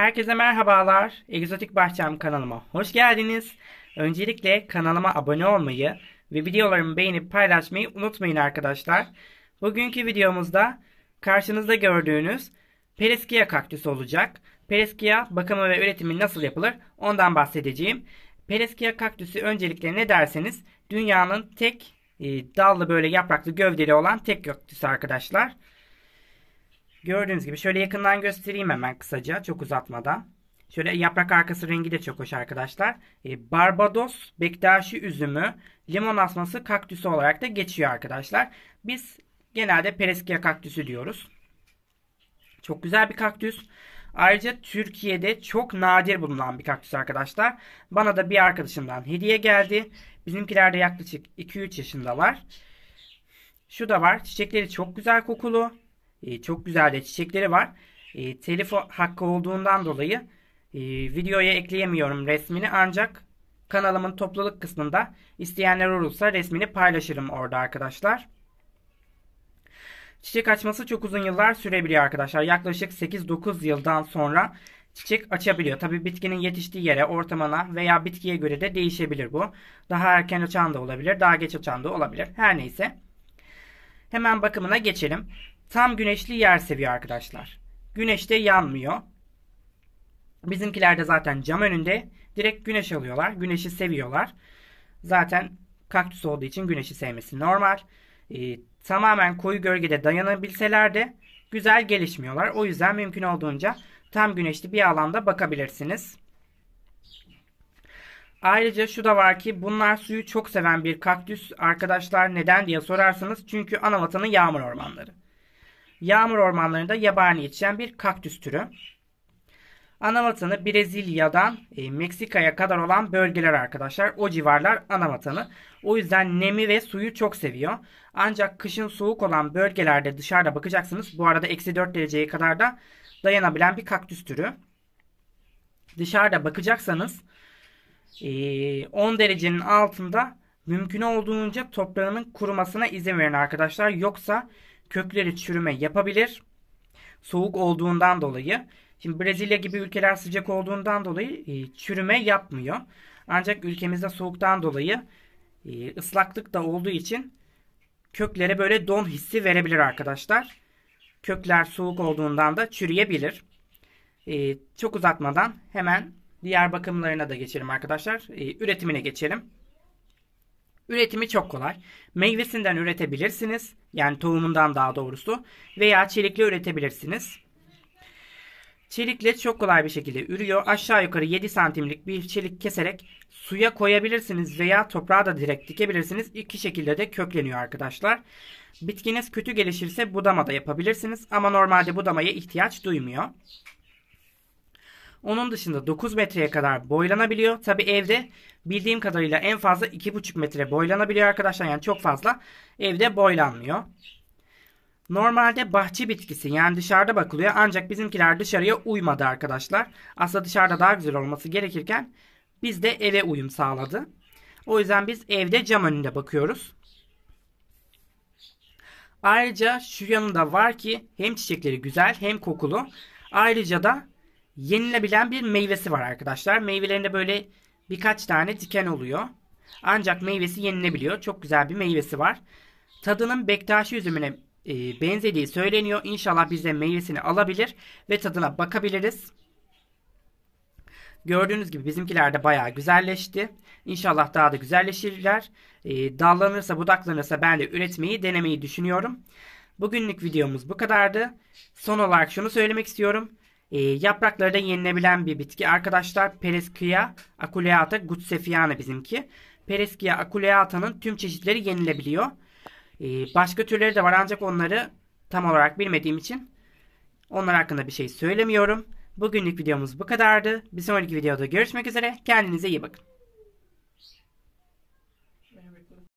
Herkese merhabalar. Egzotik Bahçem kanalıma hoş geldiniz. Öncelikle kanalıma abone olmayı ve videolarımı beğenip paylaşmayı unutmayın arkadaşlar. Bugünkü videomuzda karşınızda gördüğünüz Pereskia kaktüsü olacak. Pereskia bakımı ve üretimi nasıl yapılır ondan bahsedeceğim. Pereskia kaktüsü öncelikle ne derseniz dünyanın tek e, dallı böyle yapraklı gövdeli olan tek kaktüsü arkadaşlar. Arkadaşlar. Gördüğünüz gibi şöyle yakından göstereyim hemen kısaca çok uzatmadan. Şöyle yaprak arkası rengi de çok hoş arkadaşlar. E, Barbados Bektaşi üzümü limon asması kaktüsü olarak da geçiyor arkadaşlar. Biz genelde Pereskia kaktüsü diyoruz. Çok güzel bir kaktüs. Ayrıca Türkiye'de çok nadir bulunan bir kaktüs arkadaşlar. Bana da bir arkadaşımdan hediye geldi. Bizimkiler de yaklaşık 2-3 yaşındalar. Şu da var. Çiçekleri çok güzel kokulu. E, çok güzel de çiçekleri var. E, telif hakkı olduğundan dolayı e, videoya ekleyemiyorum resmini ancak kanalımın topluluk kısmında isteyenler olursa resmini paylaşırım orada arkadaşlar. Çiçek açması çok uzun yıllar sürebiliyor arkadaşlar. Yaklaşık 8-9 yıldan sonra çiçek açabiliyor. Tabi bitkinin yetiştiği yere, ortamına veya bitkiye göre de değişebilir bu. Daha erken açan da olabilir, daha geç açan da olabilir. Her neyse. Hemen bakımına geçelim. Tam güneşli yer seviyor arkadaşlar. Güneşte yanmıyor. Bizimkiler de zaten cam önünde. Direkt güneş alıyorlar. Güneşi seviyorlar. Zaten kaktüs olduğu için güneşi sevmesi normal. Ee, tamamen koyu gölgede dayanabilseler de güzel gelişmiyorlar. O yüzden mümkün olduğunca tam güneşli bir alanda bakabilirsiniz. Ayrıca şu da var ki bunlar suyu çok seven bir kaktüs arkadaşlar neden diye sorarsanız çünkü ana vatanı yağmur ormanları yağmur ormanlarında yabani yetişen bir kaktüs türü. Ana Brezilya'dan e, Meksika'ya kadar olan bölgeler arkadaşlar. O civarlar ana O yüzden nemi ve suyu çok seviyor. Ancak kışın soğuk olan bölgelerde dışarıda bakacaksınız. Bu arada eksi 4 dereceye kadar da dayanabilen bir kaktüs türü. Dışarıda bakacaksanız e, 10 derecenin altında mümkün olduğunca toprağının kurumasına izin verin arkadaşlar. Yoksa kökleri çürüme yapabilir. Soğuk olduğundan dolayı. Şimdi Brezilya gibi ülkeler sıcak olduğundan dolayı e, çürüme yapmıyor. Ancak ülkemizde soğuktan dolayı e, ıslaklık da olduğu için köklere böyle don hissi verebilir arkadaşlar. Kökler soğuk olduğundan da çürüyebilir. E, çok uzatmadan hemen diğer bakımlarına da geçelim arkadaşlar. E, üretimine geçelim. Üretimi çok kolay. Meyvesinden üretebilirsiniz. Yani tohumundan daha doğrusu. Veya çelikle üretebilirsiniz. Çelikle çok kolay bir şekilde ürüyor. Aşağı yukarı 7 santimlik bir çelik keserek suya koyabilirsiniz veya toprağa da direkt dikebilirsiniz. İki şekilde de kökleniyor arkadaşlar. Bitkiniz kötü gelişirse budama da yapabilirsiniz ama normalde budamaya ihtiyaç duymuyor. Onun dışında 9 metreye kadar boylanabiliyor. Tabi evde bildiğim kadarıyla en fazla 2,5 metre boylanabiliyor arkadaşlar. Yani çok fazla evde boylanmıyor. Normalde bahçe bitkisi yani dışarıda bakılıyor ancak bizimkiler dışarıya uymadı arkadaşlar. Aslında dışarıda daha güzel olması gerekirken biz de eve uyum sağladı. O yüzden biz evde cam önünde bakıyoruz. Ayrıca şu yanında var ki hem çiçekleri güzel hem kokulu. Ayrıca da yenilebilen bir meyvesi var arkadaşlar. Meyvelerinde böyle birkaç tane diken oluyor. Ancak meyvesi yenilebiliyor. Çok güzel bir meyvesi var. Tadının Bektaşi üzümüne e, benzediği söyleniyor. İnşallah biz de meyvesini alabilir ve tadına bakabiliriz. Gördüğünüz gibi bizimkiler de bayağı güzelleşti. İnşallah daha da güzelleşirler. E, dallanırsa budaklanırsa ben de üretmeyi denemeyi düşünüyorum. Bugünlük videomuz bu kadardı. Son olarak şunu söylemek istiyorum. E, yaprakları da yenilebilen bir bitki. Arkadaşlar Pereskia aculeata gutsefiana bizimki. Pereskia aculeata'nın tüm çeşitleri yenilebiliyor. E, başka türleri de var ancak onları tam olarak bilmediğim için onlar hakkında bir şey söylemiyorum. Bugünlük videomuz bu kadardı. Bir sonraki videoda görüşmek üzere. Kendinize iyi bakın.